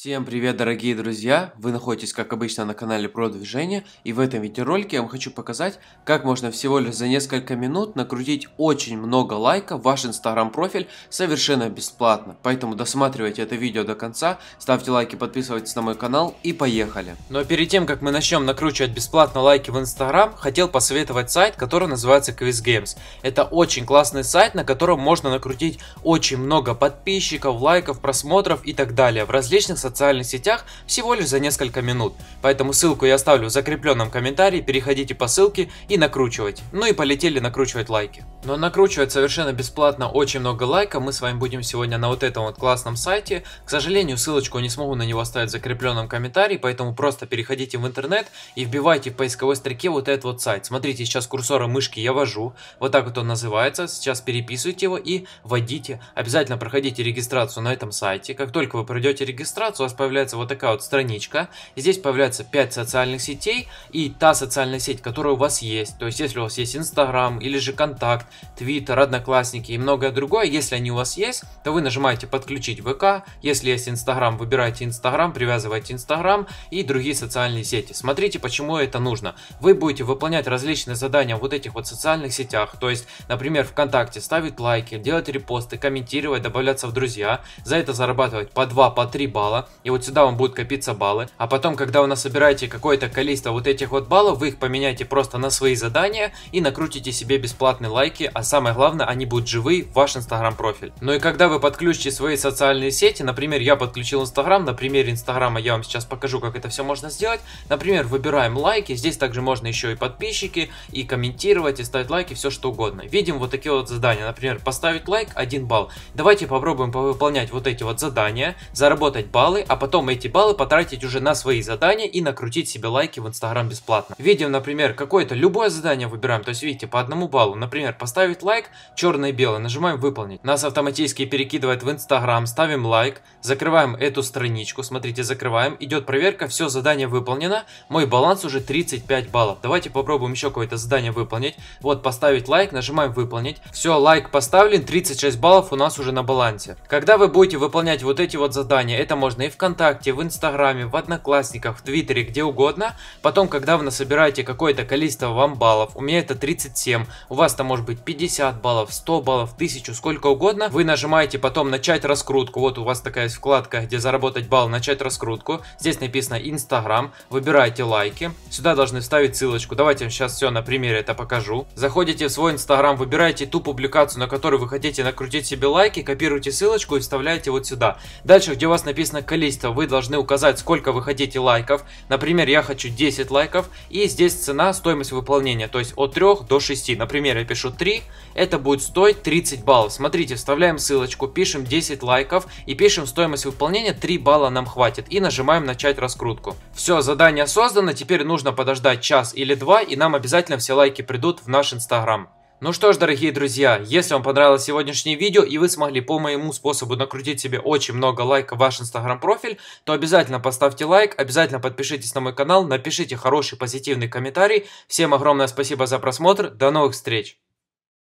Всем привет, дорогие друзья! Вы находитесь, как обычно, на канале про движение, и в этом видеоролике я вам хочу показать, как можно всего лишь за несколько минут накрутить очень много лайков в ваш инстаграм профиль совершенно бесплатно. Поэтому досматривайте это видео до конца, ставьте лайки, подписывайтесь на мой канал и поехали! Но ну, а перед тем, как мы начнем накручивать бесплатно лайки в инстаграм, хотел посоветовать сайт, который называется Quiz Games. Это очень классный сайт, на котором можно накрутить очень много подписчиков, лайков, просмотров и так далее в различных социальных социальных сетях всего лишь за несколько минут. Поэтому ссылку я оставлю в закрепленном комментарии, переходите по ссылке и накручивайте. Ну и полетели накручивать лайки. Но накручивать совершенно бесплатно очень много лайков мы с вами будем сегодня на вот этом вот классном сайте. К сожалению, ссылочку не смогу на него оставить в закрепленном комментарии, поэтому просто переходите в интернет и вбивайте в поисковой строке вот этот вот сайт. Смотрите, сейчас курсором мышки я вожу, вот так вот он называется, сейчас переписывайте его и вводите. Обязательно проходите регистрацию на этом сайте. Как только вы пройдете регистрацию, у вас появляется вот такая вот страничка. И здесь появляется 5 социальных сетей и та социальная сеть, которая у вас есть. То есть, если у вас есть Инстаграм или же Контакт, Twitter, Одноклассники и многое другое, если они у вас есть, то вы нажимаете «Подключить ВК», если есть Instagram, выбирайте Instagram, привязывайте Instagram и другие социальные сети. Смотрите, почему это нужно. Вы будете выполнять различные задания в вот этих вот социальных сетях, то есть, например, ВКонтакте ставить лайки, делать репосты, комментировать, добавляться в друзья, за это зарабатывать по 2, по 3 балла, и вот сюда вам будут копиться баллы, а потом, когда вы насобираете какое-то количество вот этих вот баллов, вы их поменяете просто на свои задания и накрутите себе бесплатные лайки ссылки, а самое главное, они будут живы в ваш инстаграм профиль. Ну и когда вы подключите свои социальные сети, например, я подключил инстаграм, на примере инстаграма я вам сейчас покажу, как это все можно сделать. Например, выбираем лайки, здесь также можно еще и подписчики, и комментировать, и ставить лайки, все что угодно. Видим вот такие вот задания, например, поставить лайк 1 балл. Давайте попробуем выполнять вот эти вот задания, заработать баллы, а потом эти баллы потратить уже на свои задания и накрутить себе лайки в инстаграм бесплатно. Видим, например, какое-то любое задание выбираем, то есть видите, по одному баллу, например, поставить поставить лайк, черное и белое, нажимаем выполнить. Нас автоматически перекидывает в Инстаграм, ставим лайк, закрываем эту страничку, смотрите, закрываем, идет проверка, все, задание выполнено, мой баланс уже 35 баллов. Давайте попробуем еще какое-то задание выполнить. Вот, поставить лайк, нажимаем выполнить. Все, лайк поставлен, 36 баллов у нас уже на балансе. Когда вы будете выполнять вот эти вот задания, это можно и ВКонтакте, в Инстаграме, в Одноклассниках, в Твиттере, где угодно. Потом, когда вы насобираете какое-то количество вам баллов, у меня это 37, у вас там может быть 50 баллов, 100 баллов, 1000, сколько угодно. Вы нажимаете потом начать раскрутку. Вот у вас такая есть вкладка, где заработать балл, начать раскрутку. Здесь написано Instagram. Выбираете лайки. Сюда должны вставить ссылочку. Давайте сейчас все на примере это покажу. Заходите в свой Instagram, выбираете ту публикацию, на которую вы хотите накрутить себе лайки, копируете ссылочку и вставляете вот сюда. Дальше, где у вас написано количество, вы должны указать, сколько вы хотите лайков. Например, я хочу 10 лайков. И здесь цена, стоимость выполнения, то есть от 3 до 6. Например, я пишу 3 рублей, это будет стоить 30 баллов. Смотрите, вставляем ссылочку, пишем 10 лайков и пишем стоимость выполнения, 3 балла нам хватит. И нажимаем начать раскрутку. Все, задание создано, теперь нужно подождать час или два и нам обязательно все лайки придут в наш инстаграм. Ну что ж, дорогие друзья, если вам понравилось сегодняшнее видео и вы смогли по моему способу накрутить себе очень много лайков в ваш инстаграм профиль, то обязательно поставьте лайк, обязательно подпишитесь на мой канал, напишите хороший позитивный комментарий. Всем огромное спасибо за просмотр, до новых встреч!